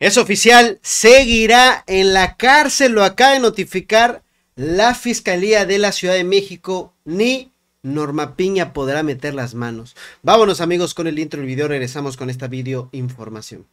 Es oficial, seguirá en la cárcel, lo acaba de notificar la Fiscalía de la Ciudad de México, ni Norma Piña podrá meter las manos. Vámonos amigos con el intro del video, regresamos con esta video información.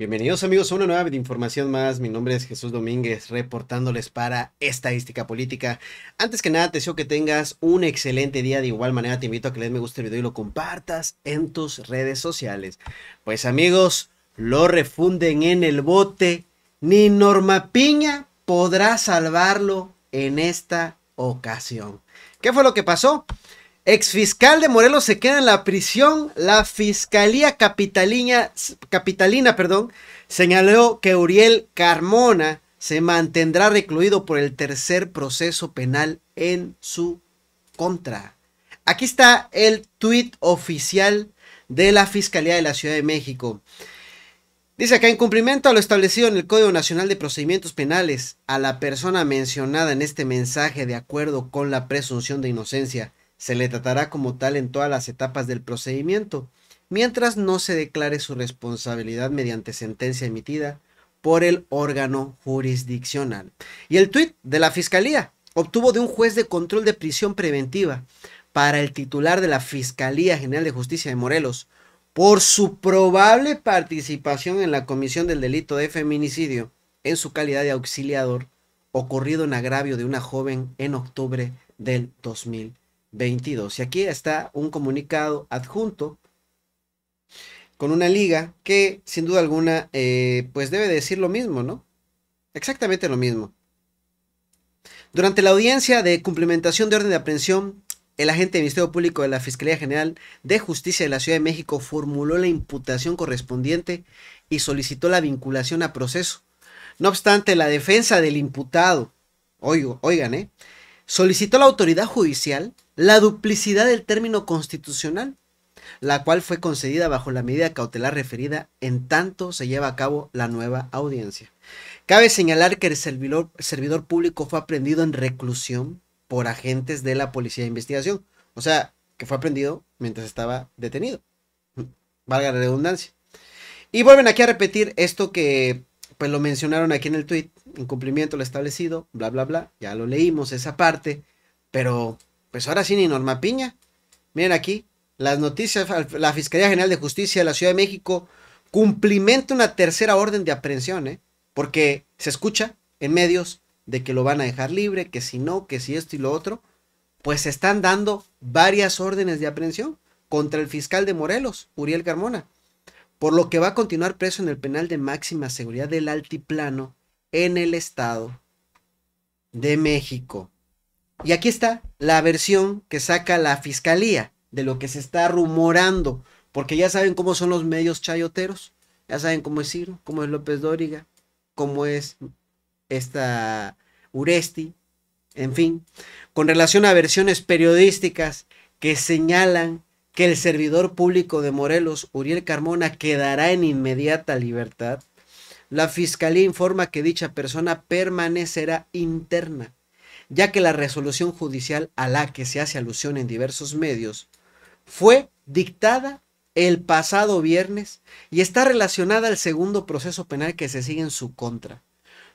Bienvenidos amigos a una nueva información más. Mi nombre es Jesús Domínguez, reportándoles para Estadística Política. Antes que nada, te deseo que tengas un excelente día. De igual manera, te invito a que le des me gusta el video y lo compartas en tus redes sociales. Pues amigos, lo refunden en el bote. Ni Norma Piña podrá salvarlo en esta ocasión. ¿Qué fue lo que pasó? Exfiscal de Morelos se queda en la prisión. La Fiscalía Capitalina, Capitalina perdón, señaló que Uriel Carmona se mantendrá recluido por el tercer proceso penal en su contra. Aquí está el tuit oficial de la Fiscalía de la Ciudad de México. Dice que en cumplimiento a lo establecido en el Código Nacional de Procedimientos Penales, a la persona mencionada en este mensaje de acuerdo con la presunción de inocencia, se le tratará como tal en todas las etapas del procedimiento, mientras no se declare su responsabilidad mediante sentencia emitida por el órgano jurisdiccional. Y el tuit de la Fiscalía obtuvo de un juez de control de prisión preventiva para el titular de la Fiscalía General de Justicia de Morelos por su probable participación en la comisión del delito de feminicidio en su calidad de auxiliador ocurrido en agravio de una joven en octubre del 2000. Y aquí está un comunicado adjunto con una liga que sin duda alguna eh, pues debe decir lo mismo, ¿no? Exactamente lo mismo. Durante la audiencia de cumplimentación de orden de aprehensión, el agente del Ministerio Público de la Fiscalía General de Justicia de la Ciudad de México formuló la imputación correspondiente y solicitó la vinculación a proceso. No obstante, la defensa del imputado, oigan, eh, solicitó la autoridad judicial la duplicidad del término constitucional, la cual fue concedida bajo la medida cautelar referida en tanto se lleva a cabo la nueva audiencia. Cabe señalar que el servidor, servidor público fue aprendido en reclusión por agentes de la Policía de Investigación, o sea, que fue aprendido mientras estaba detenido. Valga la redundancia. Y vuelven aquí a repetir esto que pues lo mencionaron aquí en el tweet, incumplimiento lo establecido, bla, bla, bla, ya lo leímos esa parte, pero pues ahora sí ni Norma Piña. Miren aquí, las noticias, la Fiscalía General de Justicia de la Ciudad de México cumplimenta una tercera orden de aprehensión, ¿eh? porque se escucha en medios de que lo van a dejar libre, que si no, que si esto y lo otro, pues se están dando varias órdenes de aprehensión contra el fiscal de Morelos, Uriel Carmona por lo que va a continuar preso en el penal de máxima seguridad del Altiplano en el Estado de México. Y aquí está la versión que saca la Fiscalía de lo que se está rumorando, porque ya saben cómo son los medios chayoteros, ya saben cómo es Ciro, cómo es López Dóriga, cómo es esta Uresti, en fin, con relación a versiones periodísticas que señalan que el servidor público de Morelos, Uriel Carmona, quedará en inmediata libertad, la Fiscalía informa que dicha persona permanecerá interna, ya que la resolución judicial a la que se hace alusión en diversos medios fue dictada el pasado viernes y está relacionada al segundo proceso penal que se sigue en su contra.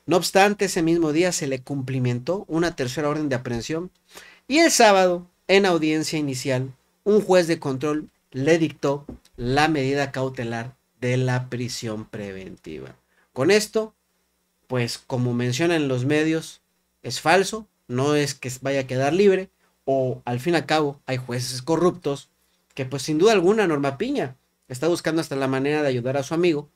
No obstante, ese mismo día se le cumplimentó una tercera orden de aprehensión y el sábado, en audiencia inicial, un juez de control le dictó la medida cautelar de la prisión preventiva. Con esto, pues como mencionan los medios, es falso, no es que vaya a quedar libre, o al fin y al cabo hay jueces corruptos que pues sin duda alguna Norma Piña está buscando hasta la manera de ayudar a su amigo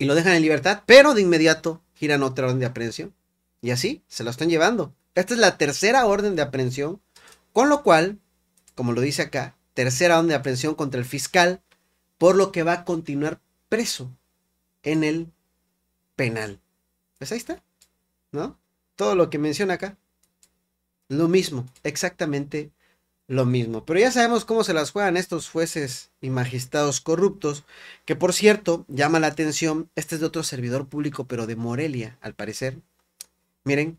y lo dejan en libertad, pero de inmediato giran otra orden de aprehensión y así se lo están llevando. Esta es la tercera orden de aprehensión, con lo cual como lo dice acá, tercera onda de aprehensión contra el fiscal, por lo que va a continuar preso en el penal. Pues ahí está, ¿no? Todo lo que menciona acá. Lo mismo, exactamente lo mismo. Pero ya sabemos cómo se las juegan estos jueces y magistrados corruptos, que por cierto, llama la atención, este es de otro servidor público, pero de Morelia, al parecer. Miren,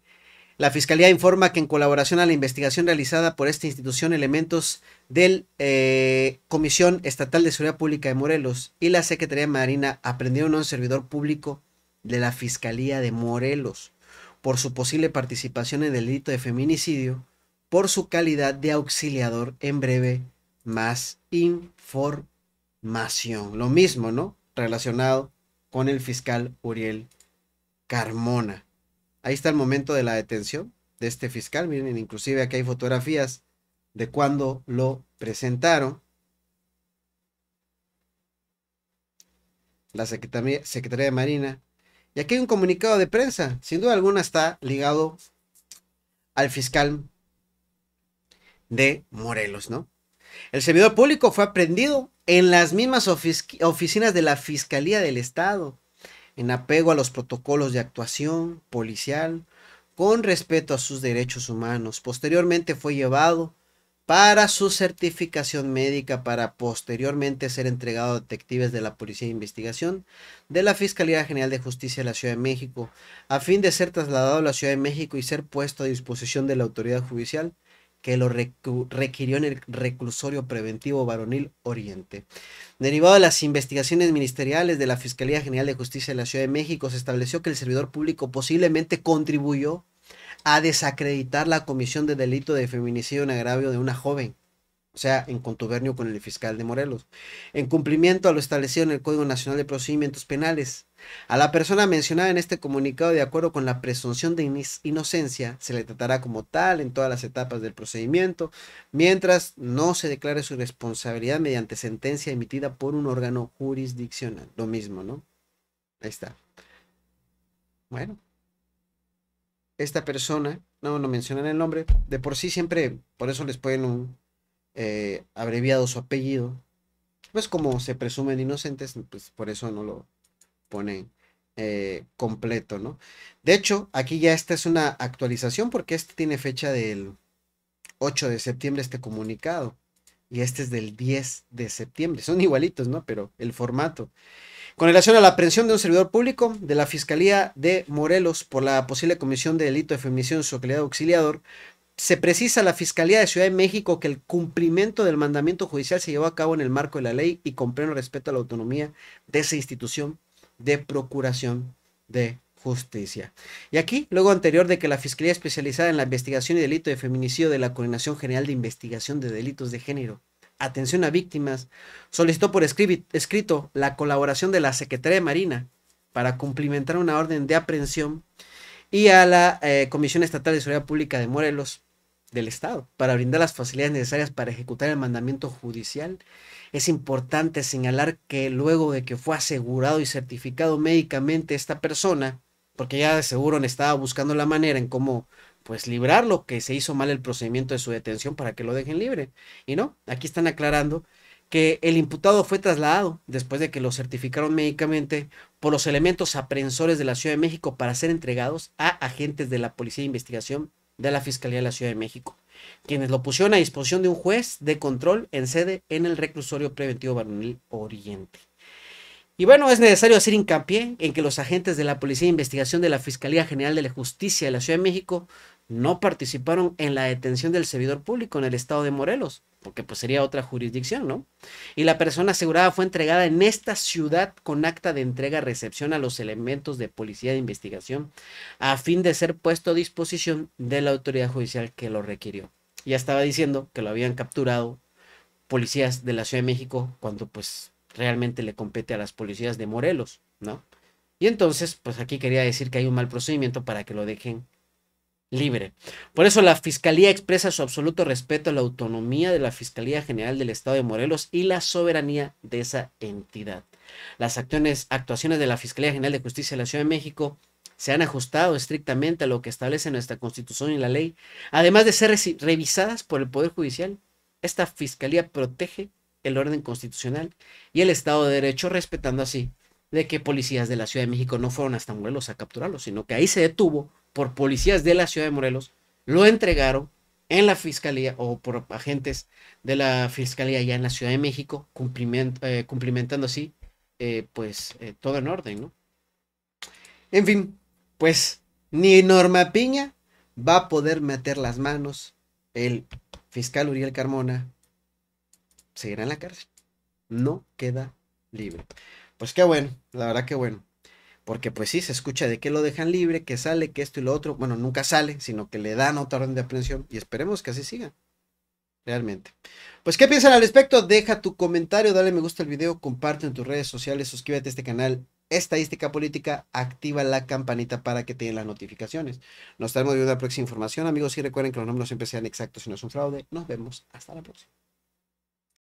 la Fiscalía informa que en colaboración a la investigación realizada por esta institución, elementos del eh, Comisión Estatal de Seguridad Pública de Morelos y la Secretaría Marina aprendieron a un servidor público de la Fiscalía de Morelos por su posible participación en el delito de feminicidio por su calidad de auxiliador. En breve, más información. Lo mismo, ¿no? Relacionado con el fiscal Uriel Carmona. Ahí está el momento de la detención de este fiscal. Miren, inclusive aquí hay fotografías de cuando lo presentaron. La Secretaría, de Marina. Y aquí hay un comunicado de prensa. Sin duda alguna está ligado al fiscal de Morelos, ¿no? El servidor público fue aprendido en las mismas oficinas de la Fiscalía del Estado en apego a los protocolos de actuación policial, con respeto a sus derechos humanos. Posteriormente fue llevado para su certificación médica para posteriormente ser entregado a detectives de la Policía de Investigación de la Fiscalía General de Justicia de la Ciudad de México, a fin de ser trasladado a la Ciudad de México y ser puesto a disposición de la autoridad judicial que lo requirió en el reclusorio preventivo varonil Oriente. Derivado de las investigaciones ministeriales de la Fiscalía General de Justicia de la Ciudad de México, se estableció que el servidor público posiblemente contribuyó a desacreditar la comisión de delito de feminicidio en agravio de una joven o sea, en contubernio con el fiscal de Morelos, en cumplimiento a lo establecido en el Código Nacional de Procedimientos Penales. A la persona mencionada en este comunicado, de acuerdo con la presunción de inocencia, se le tratará como tal en todas las etapas del procedimiento, mientras no se declare su responsabilidad mediante sentencia emitida por un órgano jurisdiccional. Lo mismo, ¿no? Ahí está. Bueno. Esta persona, no, no mencionan el nombre, de por sí siempre, por eso les pueden un, eh, abreviado su apellido. Pues como se presumen inocentes, pues por eso no lo ponen eh, completo, ¿no? De hecho, aquí ya esta es una actualización porque este tiene fecha del 8 de septiembre, este comunicado. Y este es del 10 de septiembre. Son igualitos, ¿no? Pero el formato. Con relación a la aprehensión de un servidor público de la Fiscalía de Morelos por la posible comisión de delito de femicidio en su calidad de auxiliador, se precisa la Fiscalía de Ciudad de México que el cumplimiento del mandamiento judicial se llevó a cabo en el marco de la ley y con pleno respeto a la autonomía de esa institución de procuración de justicia. Y aquí, luego anterior de que la Fiscalía Especializada en la Investigación y Delito de Feminicidio de la Coordinación General de Investigación de Delitos de Género, Atención a Víctimas, solicitó por escrito la colaboración de la Secretaría de Marina para cumplimentar una orden de aprehensión y a la eh, Comisión Estatal de Seguridad Pública de Morelos del Estado para brindar las facilidades necesarias para ejecutar el mandamiento judicial. Es importante señalar que luego de que fue asegurado y certificado médicamente esta persona, porque ya de seguro estaba buscando la manera en cómo pues librarlo, que se hizo mal el procedimiento de su detención para que lo dejen libre. Y no, aquí están aclarando que el imputado fue trasladado después de que lo certificaron médicamente por los elementos aprehensores de la Ciudad de México para ser entregados a agentes de la Policía de Investigación de la Fiscalía de la Ciudad de México, quienes lo pusieron a disposición de un juez de control en sede en el reclusorio preventivo Baronil Oriente. Y bueno, es necesario hacer hincapié en que los agentes de la Policía de Investigación de la Fiscalía General de la Justicia de la Ciudad de México no participaron en la detención del servidor público en el estado de Morelos, porque pues sería otra jurisdicción, ¿no? Y la persona asegurada fue entregada en esta ciudad con acta de entrega-recepción a los elementos de policía de investigación, a fin de ser puesto a disposición de la autoridad judicial que lo requirió. Ya estaba diciendo que lo habían capturado policías de la Ciudad de México cuando pues realmente le compete a las policías de Morelos, ¿no? Y entonces, pues aquí quería decir que hay un mal procedimiento para que lo dejen libre. Por eso la Fiscalía expresa su absoluto respeto a la autonomía de la Fiscalía General del Estado de Morelos y la soberanía de esa entidad. Las actuaciones de la Fiscalía General de Justicia de la Ciudad de México se han ajustado estrictamente a lo que establece nuestra Constitución y la ley, además de ser revisadas por el Poder Judicial. Esta Fiscalía protege el orden constitucional y el Estado de Derecho, respetando así de que policías de la Ciudad de México no fueron hasta Morelos a capturarlo sino que ahí se detuvo por policías de la ciudad de Morelos, lo entregaron en la fiscalía o por agentes de la fiscalía ya en la Ciudad de México, eh, cumplimentando así, eh, pues eh, todo en orden, ¿no? En fin, pues ni Norma Piña va a poder meter las manos, el fiscal Uriel Carmona seguirá en la cárcel, no queda libre. Pues qué bueno, la verdad que bueno porque pues sí, se escucha de que lo dejan libre, que sale, que esto y lo otro, bueno, nunca sale, sino que le dan otra orden de aprehensión y esperemos que así siga. Realmente. Pues, ¿qué piensan al respecto? Deja tu comentario, dale me gusta al video, comparte en tus redes sociales, suscríbete a este canal Estadística Política, activa la campanita para que te den las notificaciones. Nos estaremos viendo la próxima información, amigos, y recuerden que los números siempre sean exactos y no es un fraude. Nos vemos hasta la próxima.